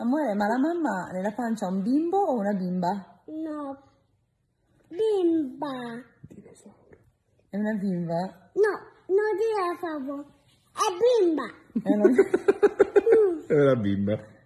Amore, ma la mamma nella pancia ha un bimbo o una bimba? No, bimba. Dinosauro. È una bimba? No, non dire dinosauro, è bimba. È una, è una bimba.